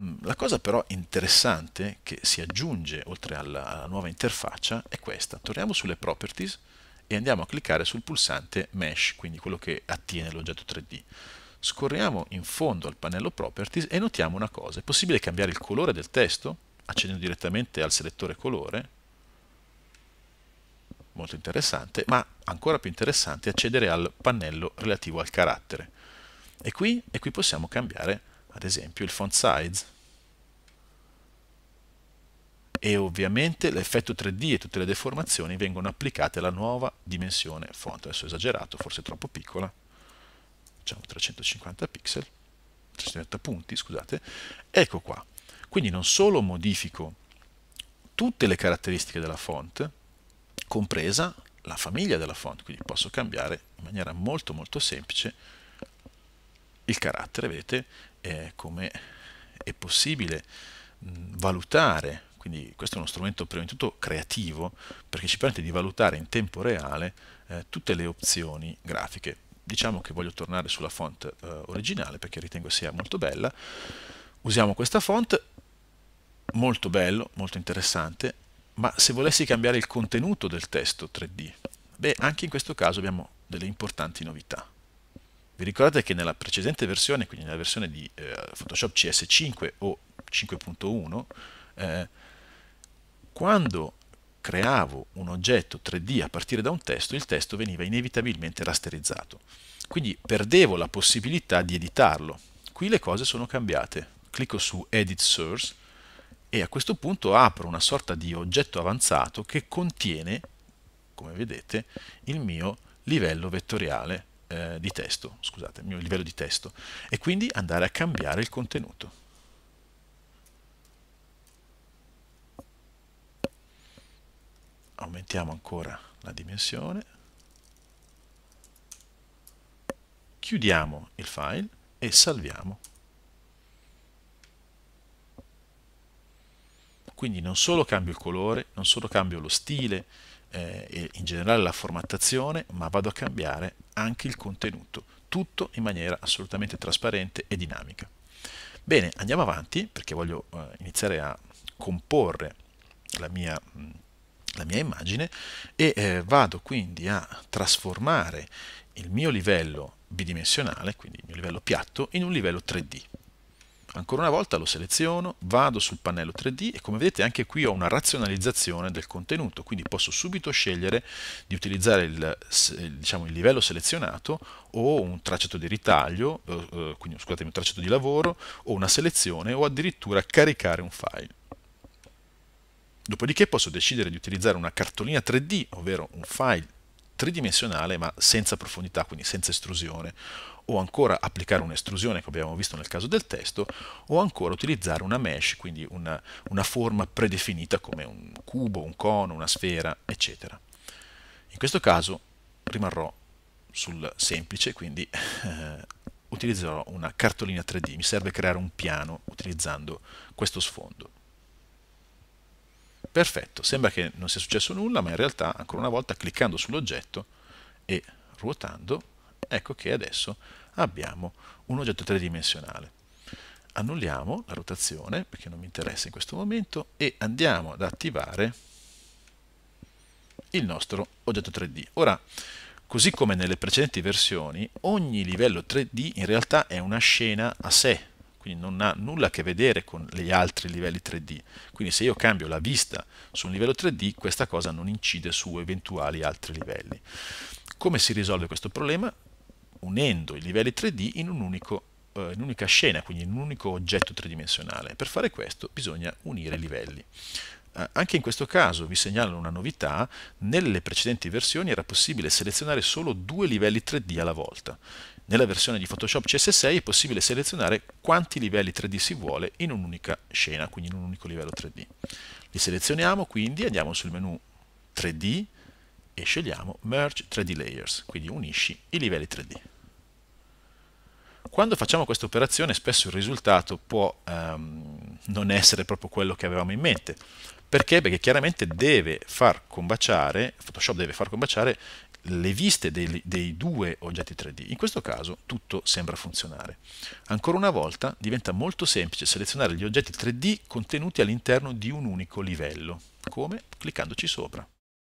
Mm, la cosa però interessante che si aggiunge oltre alla, alla nuova interfaccia è questa. Torniamo sulle properties e andiamo a cliccare sul pulsante mesh, quindi quello che attiene l'oggetto 3D. Scorriamo in fondo al pannello properties e notiamo una cosa. È possibile cambiare il colore del testo accedendo direttamente al selettore colore, molto interessante, ma ancora più interessante è accedere al pannello relativo al carattere. E qui, e qui possiamo cambiare ad esempio il font size e ovviamente l'effetto 3D e tutte le deformazioni vengono applicate alla nuova dimensione font. Adesso ho esagerato, forse troppo piccola, diciamo 350 pixel, 350 punti, scusate. Ecco qua. Quindi non solo modifico tutte le caratteristiche della font, compresa la famiglia della font, quindi posso cambiare in maniera molto molto semplice il carattere, vedete, è come è possibile valutare, quindi questo è uno strumento prima di tutto creativo, perché ci permette di valutare in tempo reale eh, tutte le opzioni grafiche. Diciamo che voglio tornare sulla font eh, originale perché ritengo sia molto bella. Usiamo questa font, molto bello, molto interessante, ma se volessi cambiare il contenuto del testo 3D, beh, anche in questo caso abbiamo delle importanti novità. Vi ricordate che nella precedente versione, quindi nella versione di eh, Photoshop CS5 o 5.1, eh, quando creavo un oggetto 3D a partire da un testo, il testo veniva inevitabilmente rasterizzato. Quindi perdevo la possibilità di editarlo. Qui le cose sono cambiate. Clicco su Edit Source e a questo punto apro una sorta di oggetto avanzato che contiene, come vedete, il mio livello vettoriale eh, di testo, scusate, il mio livello di testo, e quindi andare a cambiare il contenuto. Aumentiamo ancora la dimensione, chiudiamo il file e salviamo Quindi non solo cambio il colore, non solo cambio lo stile eh, e in generale la formattazione, ma vado a cambiare anche il contenuto, tutto in maniera assolutamente trasparente e dinamica. Bene, andiamo avanti perché voglio eh, iniziare a comporre la mia, mm, la mia immagine e eh, vado quindi a trasformare il mio livello bidimensionale, quindi il mio livello piatto, in un livello 3D. Ancora una volta lo seleziono, vado sul pannello 3D e come vedete anche qui ho una razionalizzazione del contenuto, quindi posso subito scegliere di utilizzare il, diciamo, il livello selezionato o un tracciato di ritaglio, eh, eh, quindi scusatemi, un tracciato di lavoro o una selezione o addirittura caricare un file. Dopodiché posso decidere di utilizzare una cartolina 3D, ovvero un file tridimensionale ma senza profondità, quindi senza estrusione, o ancora applicare un'estrusione come abbiamo visto nel caso del testo o ancora utilizzare una mesh, quindi una, una forma predefinita come un cubo, un cono, una sfera, eccetera. In questo caso rimarrò sul semplice, quindi eh, utilizzerò una cartolina 3D, mi serve creare un piano utilizzando questo sfondo. Perfetto, sembra che non sia successo nulla, ma in realtà ancora una volta cliccando sull'oggetto e ruotando ecco che adesso abbiamo un oggetto tridimensionale. Annulliamo la rotazione, perché non mi interessa in questo momento, e andiamo ad attivare il nostro oggetto 3D. Ora, così come nelle precedenti versioni, ogni livello 3D in realtà è una scena a sé, quindi non ha nulla a che vedere con gli altri livelli 3D. Quindi se io cambio la vista su un livello 3D, questa cosa non incide su eventuali altri livelli. Come si risolve questo problema? unendo i livelli 3D in un'unica eh, scena, quindi in un unico oggetto tridimensionale. Per fare questo bisogna unire i livelli eh, anche in questo caso vi segnalo una novità, nelle precedenti versioni era possibile selezionare solo due livelli 3D alla volta. Nella versione di Photoshop CS6 è possibile selezionare quanti livelli 3D si vuole in un'unica scena, quindi in un unico livello 3D. Li selezioniamo quindi, andiamo sul menu 3D e scegliamo Merge 3D Layers, quindi unisci i livelli 3D. Quando facciamo questa operazione spesso il risultato può ehm, non essere proprio quello che avevamo in mente. Perché? Perché chiaramente deve far combaciare, Photoshop deve far combaciare le viste dei, dei, due oggetti 3D. In questo caso tutto sembra funzionare. Ancora una volta diventa molto semplice selezionare gli oggetti 3D contenuti all'interno di un unico livello. Come? Cliccandoci sopra.